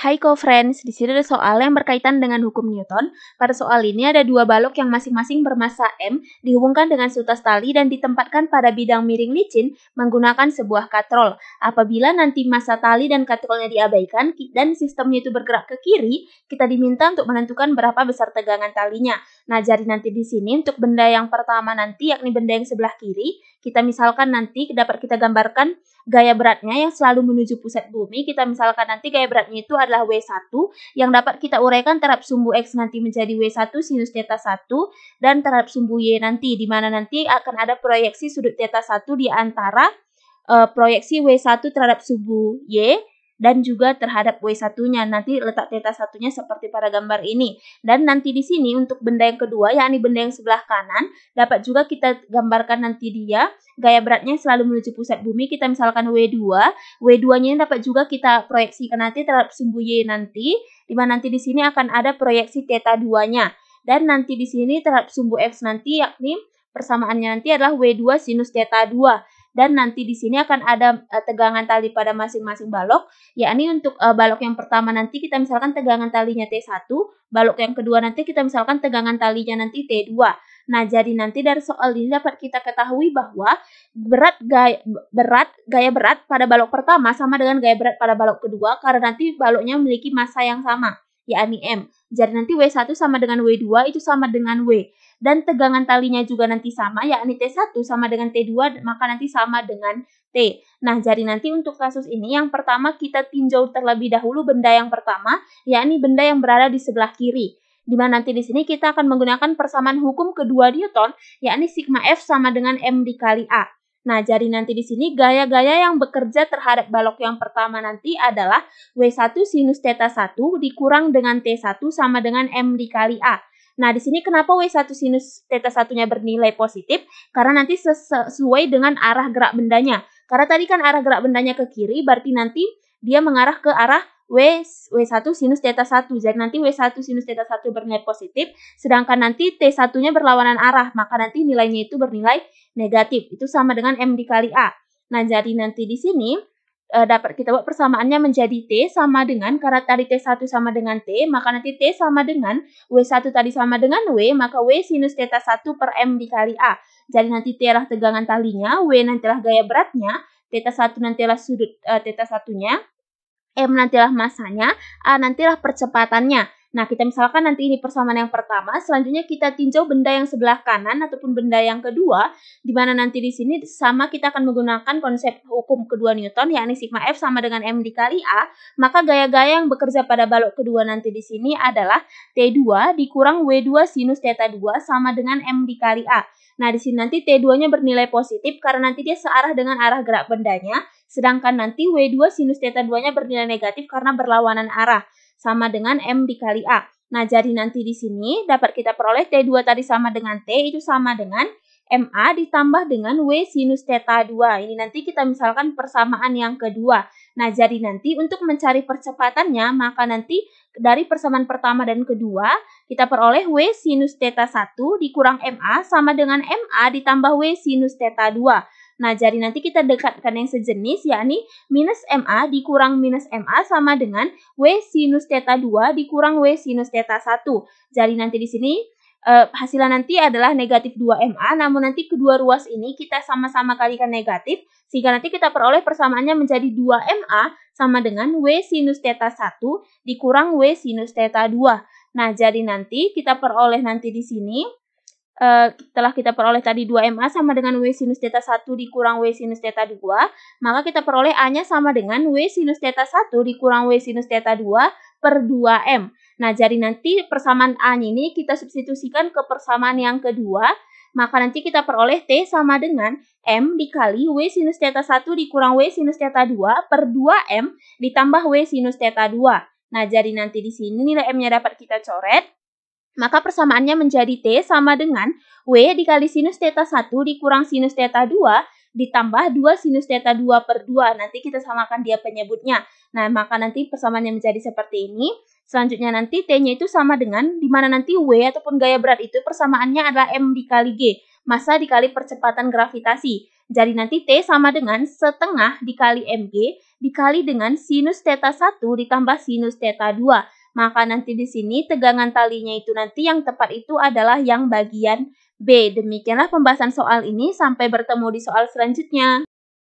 Hai co-friends, di sini ada soal yang berkaitan dengan hukum Newton. Pada soal ini ada dua balok yang masing-masing bermassa M dihubungkan dengan seutas tali dan ditempatkan pada bidang miring licin menggunakan sebuah katrol. Apabila nanti massa tali dan katrolnya diabaikan dan sistemnya itu bergerak ke kiri, kita diminta untuk menentukan berapa besar tegangan talinya nah jari nanti di sini untuk benda yang pertama nanti yakni benda yang sebelah kiri kita misalkan nanti dapat kita gambarkan gaya beratnya yang selalu menuju pusat bumi kita misalkan nanti gaya beratnya itu adalah W1 yang dapat kita uraikan terhadap sumbu X nanti menjadi W1 sinus theta 1 dan terhadap sumbu Y nanti di mana nanti akan ada proyeksi sudut theta 1 di antara uh, proyeksi W1 terhadap sumbu Y dan juga terhadap W1-nya. Nanti letak teta satunya seperti pada gambar ini. Dan nanti di sini untuk benda yang kedua, yakni benda yang sebelah kanan, dapat juga kita gambarkan nanti dia gaya beratnya selalu menuju pusat bumi. Kita misalkan W2, W2-nya dapat juga kita proyeksikan nanti terhadap sumbu Y nanti, dimana nanti di sini akan ada proyeksi teta 2-nya. Dan nanti di sini terhadap sumbu X nanti yakni persamaannya nanti adalah W2 sinus teta 2 dan nanti di sini akan ada uh, tegangan tali pada masing-masing balok yakni untuk uh, balok yang pertama nanti kita misalkan tegangan talinya T1 balok yang kedua nanti kita misalkan tegangan talinya nanti T2 nah jadi nanti dari soal ini dapat kita ketahui bahwa berat gaya berat gaya berat pada balok pertama sama dengan gaya berat pada balok kedua karena nanti baloknya memiliki massa yang sama yakni M. Jadi nanti W1 sama dengan W2 itu sama dengan W. Dan tegangan talinya juga nanti sama, yakni T1 sama dengan T2, maka nanti sama dengan T. Nah, jadi nanti untuk kasus ini yang pertama kita tinjau terlebih dahulu benda yang pertama, yakni benda yang berada di sebelah kiri. Di mana nanti di sini kita akan menggunakan persamaan hukum kedua Newton, yakni sigma F sama dengan M dikali A. Nah, jadi nanti di sini gaya-gaya yang bekerja terhadap balok yang pertama nanti adalah W1 sinus theta 1 dikurang dengan T1 sama dengan M dikali A. Nah, di sini kenapa W1 sinus theta 1 nya bernilai positif? Karena nanti sesuai dengan arah gerak bendanya. Karena tadi kan arah gerak bendanya ke kiri, berarti nanti dia mengarah ke arah W, W1 sinus theta 1 Jadi nanti W1 sinus theta 1 bernilai positif, sedangkan nanti T1-nya berlawanan arah, maka nanti nilainya itu bernilai negatif. Itu sama dengan M dikali A. Nah, jadi nanti di sini uh, dapat kita buat persamaannya menjadi T sama dengan, karena tadi T1 sama dengan T, maka nanti T sama dengan, W1 tadi sama dengan W, maka W sinus theta 1 per M dikali A. Jadi nanti T adalah tegangan talinya, W nantilah gaya beratnya, theta 1 nantilah sudut uh, theta 1-nya, M nantilah masanya, A nantilah percepatannya. Nah, kita misalkan nanti ini persamaan yang pertama, selanjutnya kita tinjau benda yang sebelah kanan ataupun benda yang kedua, di mana nanti di sini sama kita akan menggunakan konsep hukum kedua Newton, yakni sigma F sama dengan M dikali A, maka gaya-gaya yang bekerja pada balok kedua nanti di sini adalah T2 dikurang W2 sinus theta 2 sama dengan M dikali A. Nah, di sini nanti T2-nya bernilai positif karena nanti dia searah dengan arah gerak bendanya, sedangkan nanti W2 sinus theta 2-nya bernilai negatif karena berlawanan arah sama dengan M dikali A. Nah, jadi nanti di sini dapat kita peroleh T2 tadi sama dengan T itu sama dengan MA ditambah dengan W sinus theta 2. Ini nanti kita misalkan persamaan yang kedua. Nah, jadi nanti untuk mencari percepatannya, maka nanti dari persamaan pertama dan kedua, kita peroleh W sinus theta 1 dikurang MA sama dengan MA ditambah W sinus theta 2. Nah, jadi nanti kita dekatkan yang sejenis, yakni minus MA dikurang minus MA sama dengan W sinus theta 2 dikurang W sinus theta 1. Jadi nanti di sini hasilnya eh, hasilnya nanti adalah negatif 2 MA, namun nanti kedua ruas ini kita sama-sama kalikan negatif, sehingga nanti kita peroleh persamaannya menjadi 2 MA sama dengan W sinus theta 1 dikurang W sinus theta 2. Nah, jadi nanti kita peroleh nanti di sini Eh, telah kita peroleh tadi 2MA sama dengan W sinus theta 1 dikurang W sinus theta 2, maka kita peroleh A-nya sama dengan W sinus theta 1 dikurang W sinus theta 2 per 2M. Nah, jadi nanti persamaan A ini kita substitusikan ke persamaan yang kedua, maka nanti kita peroleh T sama dengan M dikali W sinus theta 1 dikurang W sinus theta 2 per 2M ditambah W sinus theta 2. Nah, jadi nanti di sini nilai M-nya dapat kita coret. Maka persamaannya menjadi T sama dengan W dikali sinus theta 1 dikurang sinus theta 2 ditambah 2 sinus theta 2 per 2. Nanti kita samakan dia penyebutnya. Nah, maka nanti persamaannya menjadi seperti ini. Selanjutnya nanti T-nya itu sama dengan, di mana nanti W ataupun gaya berat itu persamaannya adalah M dikali G, masa dikali percepatan gravitasi. Jadi nanti T sama dengan setengah dikali mg dikali dengan sinus theta 1 ditambah sinus theta 2. Maka nanti di sini tegangan talinya itu nanti yang tepat itu adalah yang bagian B. Demikianlah pembahasan soal ini, sampai bertemu di soal selanjutnya.